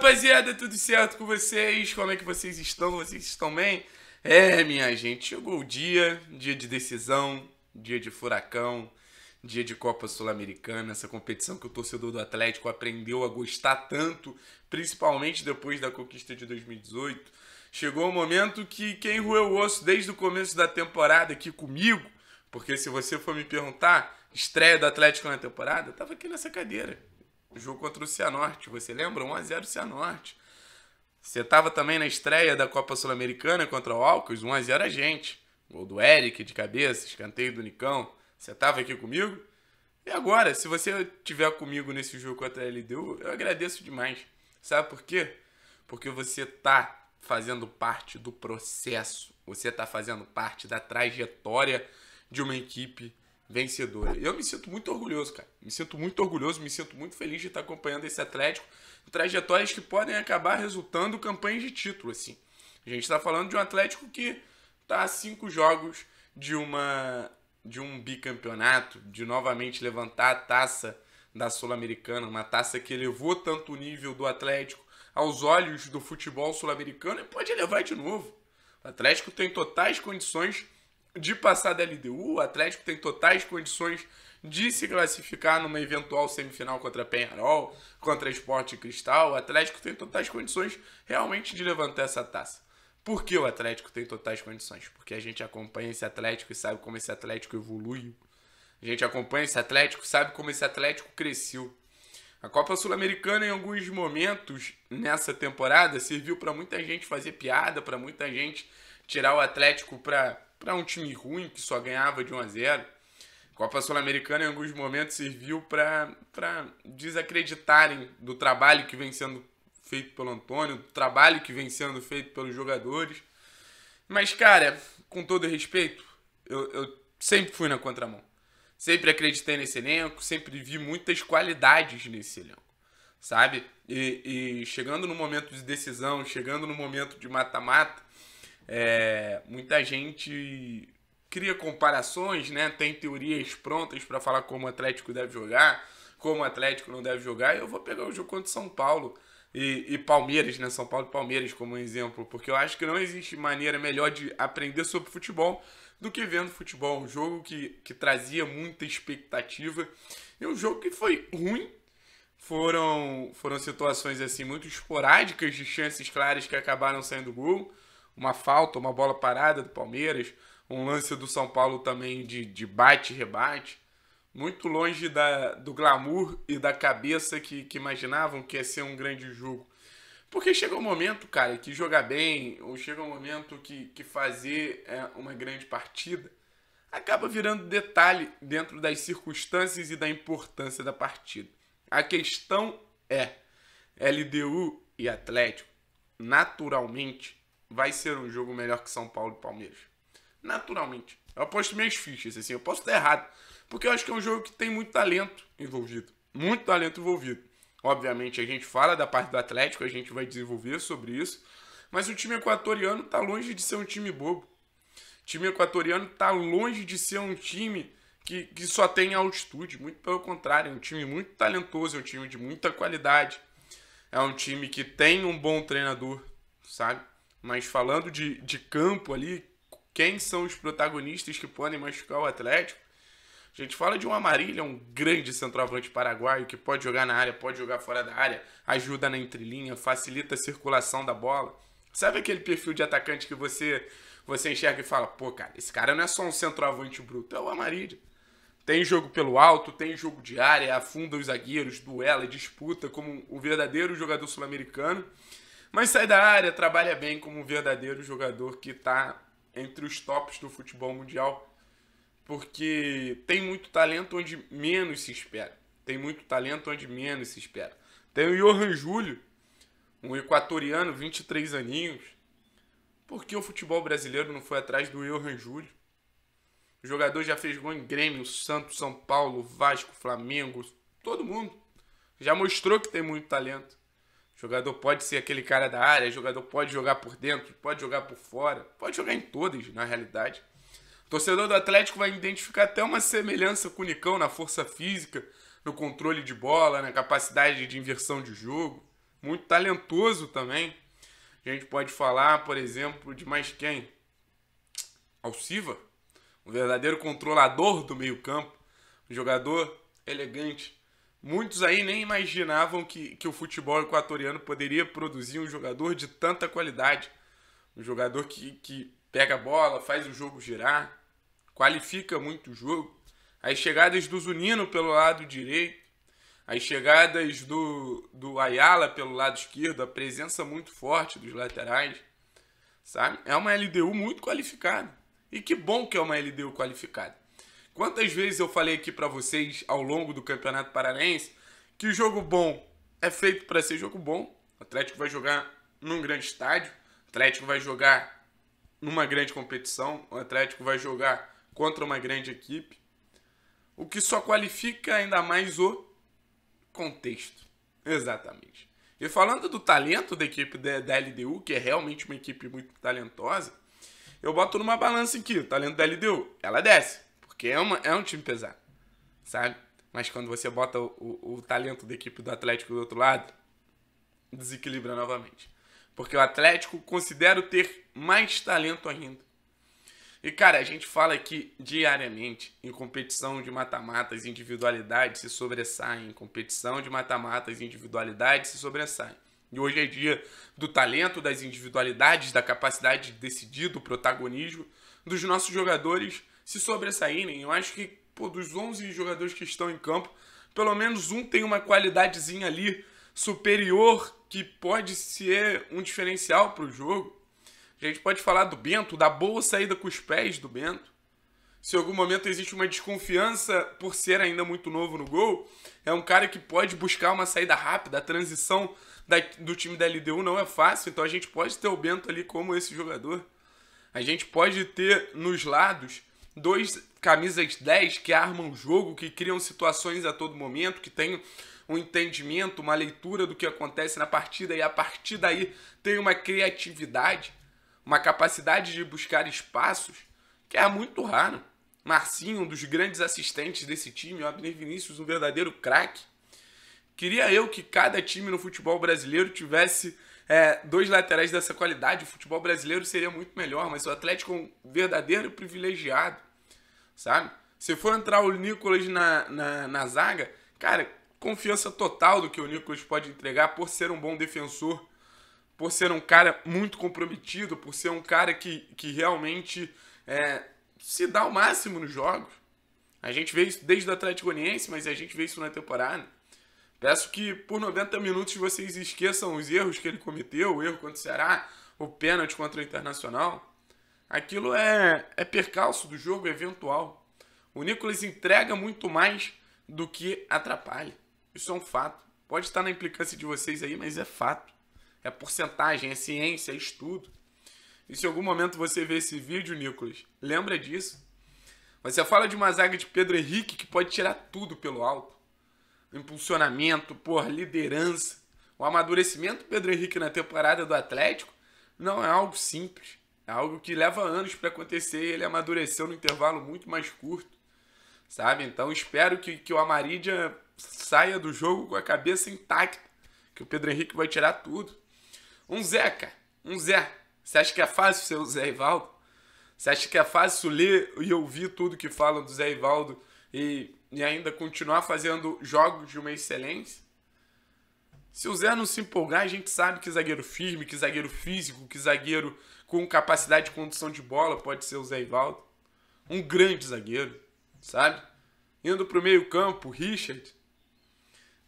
rapaziada, tudo certo com vocês? Como é que vocês estão? Vocês estão bem? É, minha gente, chegou o dia, dia de decisão, dia de furacão, dia de Copa Sul-Americana, essa competição que o torcedor do Atlético aprendeu a gostar tanto, principalmente depois da conquista de 2018. Chegou o momento que quem roeu o osso desde o começo da temporada aqui comigo, porque se você for me perguntar, estreia do Atlético na temporada, eu tava aqui nessa cadeira jogo contra o Cianorte. Você lembra? 1x0 Cianorte. Você estava também na estreia da Copa Sul-Americana contra o Alcos, 1x0 a, gente. Gol do Eric de cabeça, escanteio do Nicão. Você estava aqui comigo? E agora, se você tiver comigo nesse jogo contra a LDU, eu agradeço demais. Sabe por quê? Porque você tá fazendo parte do processo. Você tá fazendo parte da trajetória de uma equipe vencedora. Eu me sinto muito orgulhoso, cara. Me sinto muito orgulhoso, me sinto muito feliz de estar acompanhando esse Atlético. Trajetórias que podem acabar resultando campanhas de título, assim. A gente está falando de um Atlético que está a cinco jogos de uma de um bicampeonato, de novamente levantar a taça da Sul-Americana, uma taça que elevou tanto o nível do Atlético aos olhos do futebol sul-americano e pode elevar de novo. O Atlético tem totais condições de passar da LDU, o Atlético tem totais condições de se classificar numa eventual semifinal contra Penharol, contra Esporte Cristal. O Atlético tem totais condições realmente de levantar essa taça. Por que o Atlético tem totais condições? Porque a gente acompanha esse Atlético e sabe como esse Atlético evoluiu. A gente acompanha esse Atlético, sabe como esse Atlético cresceu. A Copa Sul-Americana, em alguns momentos nessa temporada, serviu para muita gente fazer piada, para muita gente tirar o Atlético para para um time ruim que só ganhava de 1 a 0. Copa Sul-Americana em alguns momentos serviu para desacreditarem do trabalho que vem sendo feito pelo Antônio, do trabalho que vem sendo feito pelos jogadores. Mas, cara, com todo respeito, eu, eu sempre fui na contramão. Sempre acreditei nesse elenco, sempre vi muitas qualidades nesse elenco, sabe? E, e chegando no momento de decisão, chegando no momento de mata-mata, é, muita gente cria comparações, né? Tem teorias prontas para falar como o Atlético deve jogar, como o Atlético não deve jogar. Eu vou pegar o jogo contra São Paulo e, e, Palmeiras, né? São Paulo e Palmeiras como um exemplo, porque eu acho que não existe maneira melhor de aprender sobre futebol do que vendo futebol. Um jogo que, que trazia muita expectativa e um jogo que foi ruim. Foram, foram situações assim muito esporádicas de chances claras que acabaram saindo gol uma falta, uma bola parada do Palmeiras, um lance do São Paulo também de, de bate rebate. Muito longe da, do glamour e da cabeça que, que imaginavam que ia ser um grande jogo. Porque chega um momento, cara, que jogar bem, ou chega um momento que, que fazer é, uma grande partida, acaba virando detalhe dentro das circunstâncias e da importância da partida. A questão é: LDU e Atlético, naturalmente, vai ser um jogo melhor que São Paulo e Palmeiras. Naturalmente. Eu aposto minhas fichas, assim. Eu posso estar errado. Porque eu acho que é um jogo que tem muito talento envolvido. Muito talento envolvido. Obviamente, a gente fala da parte do Atlético, a gente vai desenvolver sobre isso. Mas o time equatoriano está longe de ser um time bobo. O time equatoriano está longe de ser um time que, que só tem altitude. Muito pelo contrário, é um time muito talentoso, é um time de muita qualidade. É um time que tem um bom treinador, sabe? Mas falando de, de campo ali, quem são os protagonistas que podem machucar o Atlético? A gente fala de um Amarilha, um grande centroavante paraguaio que pode jogar na área, pode jogar fora da área, ajuda na entrelinha, facilita a circulação da bola. Sabe aquele perfil de atacante que você você enxerga e fala: pô, cara, esse cara não é só um centroavante bruto, é o Amarilha. Tem jogo pelo alto, tem jogo de área, afunda os zagueiros, duela, disputa como um verdadeiro jogador sul-americano mas sai da área, trabalha bem como um verdadeiro jogador que está entre os tops do futebol mundial, porque tem muito talento onde menos se espera. Tem muito talento onde menos se espera. Tem o Johan Júlio, um equatoriano, 23 aninhos. Por que o futebol brasileiro não foi atrás do Johan Júlio? O jogador já fez gol em Grêmio, Santos, São Paulo, Vasco, Flamengo, todo mundo. Já mostrou que tem muito talento. Jogador pode ser aquele cara da área, jogador pode jogar por dentro, pode jogar por fora, pode jogar em todas, na realidade. O torcedor do Atlético vai identificar até uma semelhança com o Nicão na força física, no controle de bola, na capacidade de inversão de jogo. Muito talentoso também. A gente pode falar, por exemplo, de mais quem? Alciva, um verdadeiro controlador do meio-campo, um jogador elegante, Muitos aí nem imaginavam que, que o futebol equatoriano poderia produzir um jogador de tanta qualidade. Um jogador que, que pega a bola, faz o jogo girar, qualifica muito o jogo. As chegadas do Zunino pelo lado direito, as chegadas do, do Ayala pelo lado esquerdo, a presença muito forte dos laterais. Sabe? É uma LDU muito qualificada. E que bom que é uma LDU qualificada. Quantas vezes eu falei aqui para vocês ao longo do Campeonato Paranaense que o jogo bom é feito para ser jogo bom. O Atlético vai jogar num grande estádio, o Atlético vai jogar numa grande competição, o Atlético vai jogar contra uma grande equipe, o que só qualifica ainda mais o contexto. Exatamente. E falando do talento da equipe da LDU, que é realmente uma equipe muito talentosa, eu boto numa balança aqui, o talento da LDU, ela desce. Porque é, uma, é um time pesado, sabe? Mas quando você bota o, o, o talento da equipe do Atlético do outro lado, desequilibra novamente. Porque o Atlético considero ter mais talento ainda. E, cara, a gente fala que diariamente, em competição de mata-matas, individualidades se sobressaem. Em competição de mata-matas, individualidades se sobressaem. E hoje é dia do talento, das individualidades, da capacidade de decidir, do protagonismo dos nossos jogadores se sobressaírem. Eu acho que, pô, dos 11 jogadores que estão em campo, pelo menos um tem uma qualidadezinha ali superior que pode ser um diferencial para o jogo. A gente pode falar do Bento, da boa saída com os pés do Bento. Se em algum momento existe uma desconfiança por ser ainda muito novo no gol, é um cara que pode buscar uma saída rápida. A transição da, do time da LDU não é fácil, então a gente pode ter o Bento ali como esse jogador. A gente pode ter nos lados dois camisas 10 que armam o jogo, que criam situações a todo momento, que têm um entendimento, uma leitura do que acontece na partida e a partir daí tem uma criatividade, uma capacidade de buscar espaços que é muito raro. Marcinho, um dos grandes assistentes desse time, o Abner Vinícius, um verdadeiro craque. Queria eu que cada time no futebol brasileiro tivesse é, dois laterais dessa qualidade, o futebol brasileiro seria muito melhor, mas o Atlético é um verdadeiro privilegiado, sabe? Se for entrar o Nicolas na, na, na zaga, cara, confiança total do que o Nicolas pode entregar por ser um bom defensor, por ser um cara muito comprometido, por ser um cara que, que realmente é, se dá o máximo nos jogos. A gente vê isso desde o Atlético Goianiense, mas a gente vê isso na temporada. Peço que por 90 minutos vocês esqueçam os erros que ele cometeu, o erro contra o Ceará, o pênalti contra o Internacional. Aquilo é, é percalço do jogo é eventual. O Nicolas entrega muito mais do que atrapalha. Isso é um fato. Pode estar na implicância de vocês aí, mas é fato. É porcentagem, é ciência, é estudo. E se em algum momento você ver esse vídeo, Nicolas, lembra disso. Você fala de uma zaga de Pedro Henrique que pode tirar tudo pelo alto impulsionamento, por liderança. O amadurecimento do Pedro Henrique na temporada do Atlético não é algo simples. É algo que leva anos para acontecer e ele amadureceu no intervalo muito mais curto, sabe? Então espero que, que o Amarídia saia do jogo com a cabeça intacta, que o Pedro Henrique vai tirar tudo. Um Zé, cara, um Zé. Você acha que é fácil ser o Zé Ivaldo? Você acha que é fácil ler e ouvir tudo que falam do Zé Ivaldo e e ainda continuar fazendo jogos de uma excelência. Se o Zé não se empolgar, a gente sabe que zagueiro firme, que zagueiro físico, que zagueiro com capacidade de condução de bola pode ser o Zé Ivaldo. Um grande zagueiro, sabe? Indo para o meio-campo, Richard.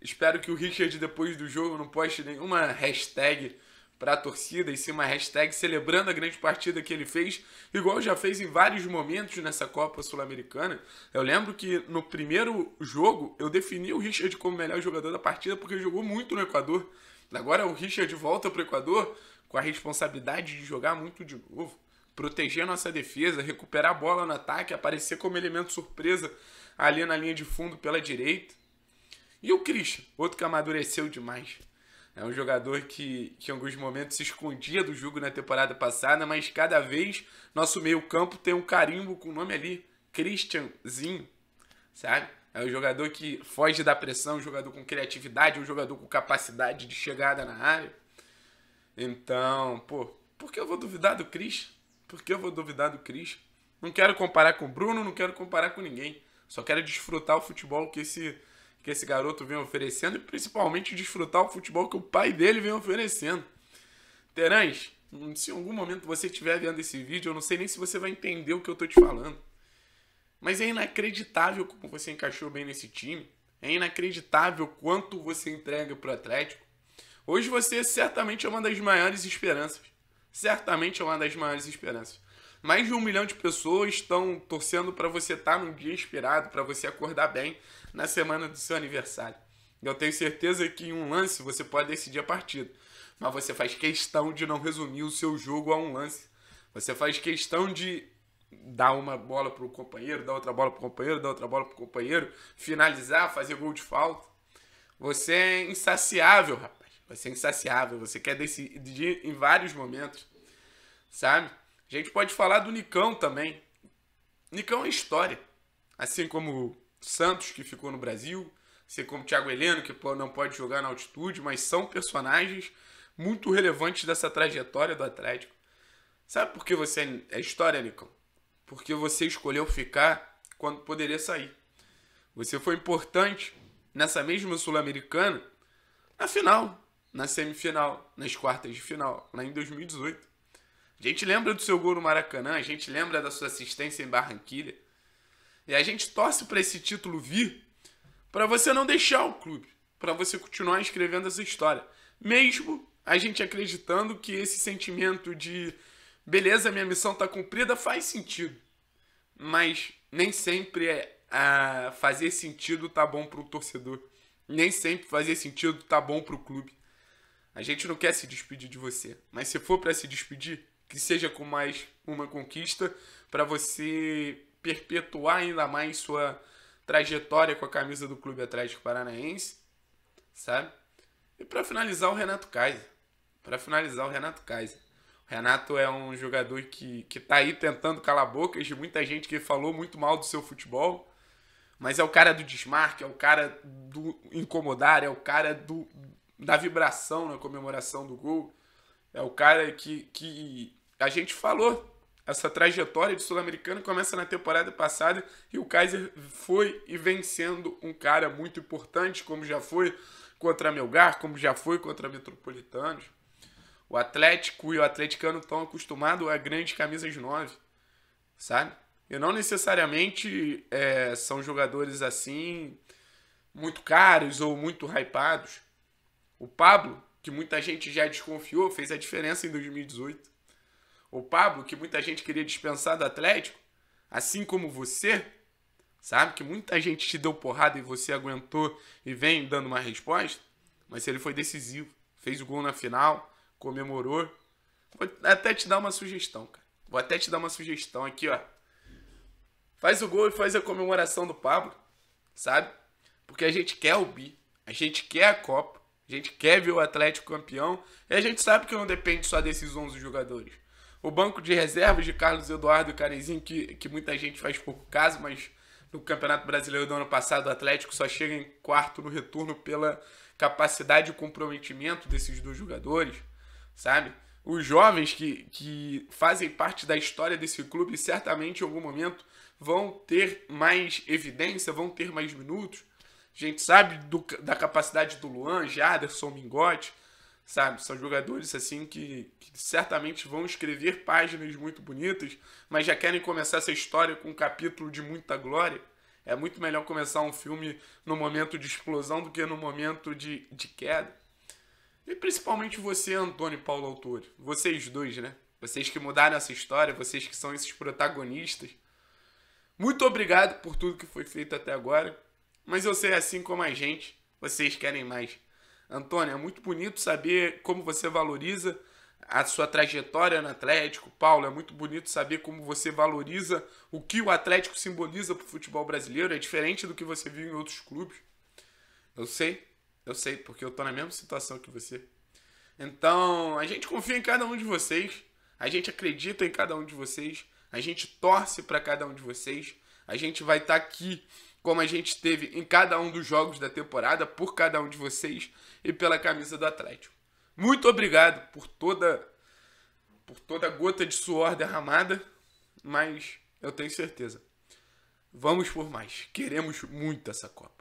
Espero que o Richard, depois do jogo, não poste nenhuma hashtag para a torcida em cima uma hashtag celebrando a grande partida que ele fez, igual já fez em vários momentos nessa Copa Sul-Americana. Eu lembro que no primeiro jogo eu defini o Richard como melhor jogador da partida porque jogou muito no Equador. Agora o Richard volta para o Equador com a responsabilidade de jogar muito de novo, proteger nossa defesa, recuperar a bola no ataque, aparecer como elemento surpresa ali na linha de fundo pela direita. E o Christian, outro que amadureceu demais. É um jogador que, que em alguns momentos se escondia do jogo na temporada passada, mas cada vez nosso meio-campo tem um carimbo com o nome ali, Christianzinho, sabe? É um jogador que foge da pressão, um jogador com criatividade, um jogador com capacidade de chegada na área. Então, pô, por que eu vou duvidar do Cris? Por que eu vou duvidar do Cris? Não quero comparar com o Bruno, não quero comparar com ninguém. Só quero desfrutar o futebol que esse que esse garoto vem oferecendo e principalmente desfrutar o futebol que o pai dele vem oferecendo. Terãs, se em algum momento você estiver vendo esse vídeo, eu não sei nem se você vai entender o que eu estou te falando. Mas é inacreditável como você encaixou bem nesse time. É inacreditável quanto você entrega para o Atlético. Hoje você certamente é uma das maiores esperanças. Certamente é uma das maiores esperanças. Mais de um milhão de pessoas estão torcendo para você estar tá num dia inspirado, para você acordar bem, na semana do seu aniversário. Eu tenho certeza que em um lance você pode decidir a partida, mas você faz questão de não resumir o seu jogo a um lance. Você faz questão de dar uma bola para o companheiro, dar outra bola para o companheiro, dar outra bola para o companheiro, finalizar, fazer gol de falta. Você é insaciável, rapaz. Você é insaciável. Você quer decidir em vários momentos, sabe? A gente pode falar do Nicão também. Nicão é história. Assim como Santos, que ficou no Brasil, ser como Thiago Heleno, que não pode jogar na altitude, mas são personagens muito relevantes dessa trajetória do Atlético. Sabe por que você é, é história, Nicão? Porque você escolheu ficar quando poderia sair. Você foi importante nessa mesma Sul-Americana na final, na semifinal, nas quartas de final, lá em 2018. A gente lembra do seu gol no Maracanã, a gente lembra da sua assistência em Barranquilha. E a gente torce para esse título vir para você não deixar o clube, para você continuar escrevendo essa história. Mesmo a gente acreditando que esse sentimento de beleza, minha missão está cumprida faz sentido. Mas nem sempre é, a fazer sentido tá bom para o torcedor. Nem sempre fazer sentido tá bom para o clube. A gente não quer se despedir de você, mas se for para se despedir, que seja com mais uma conquista para você perpetuar ainda mais sua trajetória com a camisa do Clube Atlético Paranaense, sabe? E para finalizar o Renato Kaiser. Para finalizar o Renato Kaiser. O Renato é um jogador que, que tá aí tentando calar bocas de muita gente que falou muito mal do seu futebol, mas é o cara do desmarque, é o cara do incomodar, é o cara do, da vibração na comemoração do gol. É o cara que, que a gente falou essa trajetória de sul-americano começa na temporada passada e o Kaiser foi e vem sendo um cara muito importante, como já foi contra Melgar, como já foi contra Metropolitanos. O Atlético e o Atleticano estão acostumados a grandes camisas 9, sabe? E não necessariamente é, são jogadores assim muito caros ou muito hypados. O Pablo, que muita gente já desconfiou, fez a diferença em 2018 o Pablo, que muita gente queria dispensar do Atlético, assim como você, sabe? Que muita gente te deu porrada e você aguentou e vem dando uma resposta. Mas ele foi decisivo, fez o gol na final, comemorou. Vou até te dar uma sugestão, cara. Vou até te dar uma sugestão aqui, ó. Faz o gol e faz a comemoração do Pablo, sabe? Porque a gente quer o bi, a gente quer a Copa, a gente quer ver o Atlético campeão e a gente sabe que não depende só desses 11 jogadores. O banco de reservas de Carlos Eduardo Carezinho, que, que muita gente faz pouco caso, mas no Campeonato Brasileiro do ano passado, o Atlético só chega em quarto no retorno pela capacidade e comprometimento desses dois jogadores, sabe? Os jovens que, que fazem parte da história desse clube certamente em algum momento vão ter mais evidência, vão ter mais minutos. A gente sabe do, da capacidade do Luan, Jaderson, Mingote, sabe? São jogadores assim que, que, certamente vão escrever páginas muito bonitas, mas já querem começar essa história com um capítulo de muita glória. É muito melhor começar um filme no momento de explosão do que no momento de, de queda. E principalmente você, Antônio e Paulo Autori. Vocês dois, né? Vocês que mudaram essa história, vocês que são esses protagonistas. Muito obrigado por tudo que foi feito até agora. Mas eu sei, assim como a gente, vocês querem mais. Antônio, é muito bonito saber como você valoriza a sua trajetória no Atlético. Paulo, é muito bonito saber como você valoriza o que o Atlético simboliza para o futebol brasileiro. É diferente do que você viu em outros clubes. Eu sei, eu sei, porque eu estou na mesma situação que você. Então, a gente confia em cada um de vocês, a gente acredita em cada um de vocês, a gente torce para cada um de vocês, a gente vai estar tá aqui como a gente teve em cada um dos jogos da temporada, por cada um de vocês e pela camisa do Atlético. Muito obrigado por toda por toda gota de suor derramada, mas eu tenho certeza. Vamos por mais. Queremos muito essa Copa.